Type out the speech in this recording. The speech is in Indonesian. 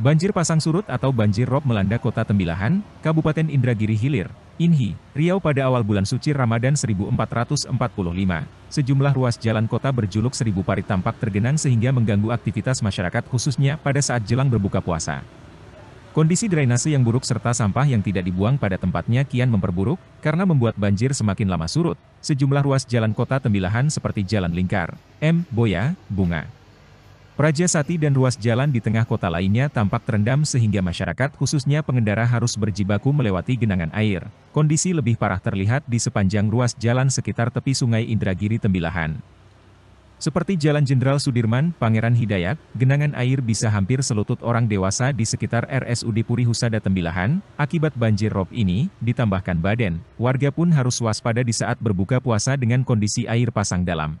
Banjir pasang surut atau banjir rob melanda kota Tembilahan, Kabupaten Indragiri Hilir, Inhi, Riau pada awal bulan suci Ramadan 1445. Sejumlah ruas jalan kota berjuluk seribu parit tampak tergenang sehingga mengganggu aktivitas masyarakat khususnya pada saat jelang berbuka puasa. Kondisi drainase yang buruk serta sampah yang tidak dibuang pada tempatnya kian memperburuk, karena membuat banjir semakin lama surut. Sejumlah ruas jalan kota Tembilahan seperti Jalan Lingkar, M. Boya, Bunga, Praja Sati dan ruas jalan di tengah kota lainnya tampak terendam sehingga masyarakat khususnya pengendara harus berjibaku melewati genangan air. Kondisi lebih parah terlihat di sepanjang ruas jalan sekitar tepi sungai Indragiri Tembilahan. Seperti Jalan Jenderal Sudirman, Pangeran Hidayat, genangan air bisa hampir selutut orang dewasa di sekitar RSUD Puri Husada Tembilahan. Akibat banjir rob ini, ditambahkan Baden, warga pun harus waspada di saat berbuka puasa dengan kondisi air pasang dalam.